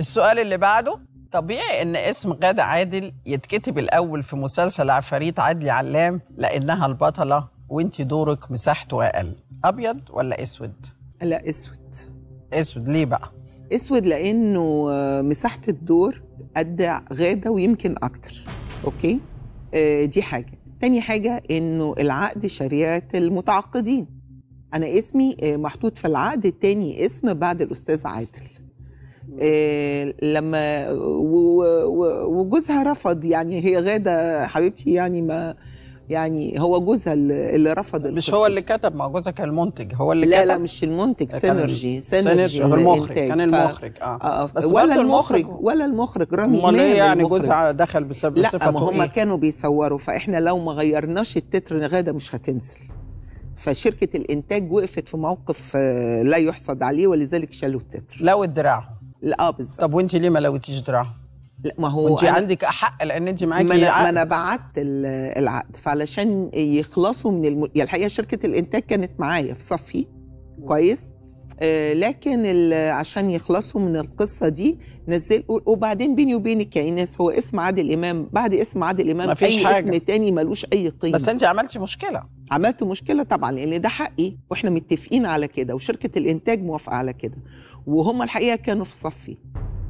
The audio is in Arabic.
السؤال اللي بعده طبيعي ان اسم غادة عادل يتكتب الاول في مسلسل عفاريت عدلي علام لانها البطله وانت دورك مساحته اقل ابيض ولا اسود لا اسود اسود ليه بقى اسود لانه مساحه الدور قد غاده ويمكن اكتر اوكي آه، دي حاجه تاني حاجه انه العقد شريعه المتعاقدين انا اسمي آه، محطوط في العقد التاني اسم بعد الاستاذ عادل آه، لما وجوزها رفض يعني هي غاده حبيبتي يعني ما يعني هو جوزها اللي رفض مش هو اللي كتب ما جوزها كان المنتج هو اللي لا كتب لا لا مش المنتج سينرجي سينرجي المخرج كان المخرج آه. اه, آه. بس ولا المخرج ولا المخرج رامي امال ايه يعني جوزها دخل بسبب لا ما هم إيه؟ كانوا بيصوروا فاحنا لو ما غيرناش التتر غاده مش هتنزل فشركه الانتاج وقفت في موقف آه، لا يحصد عليه ولذلك شالوا التتر لو الدراع اه بالظبط طب وانت ليه ما لويتيش دراعهم؟ لا ما هو انت عندك حق لان انت معاكي ما انا ما انا بعت العقد فعلشان يخلصوا من الم... يعني الحقيقه شركه الانتاج كانت معايا في صفي كويس آه، لكن عشان يخلصوا من القصه دي نزلوا وبعدين بيني وبينك يا ناس هو اسم عادل امام بعد اسم عادل امام اي حاجة. اسم تاني ملوش اي قيمه بس انت عملتي مشكله عملت مشكله طبعا لان ده حقي واحنا متفقين على كده وشركه الانتاج موافقه على كده وهم الحقيقه كانوا في صفي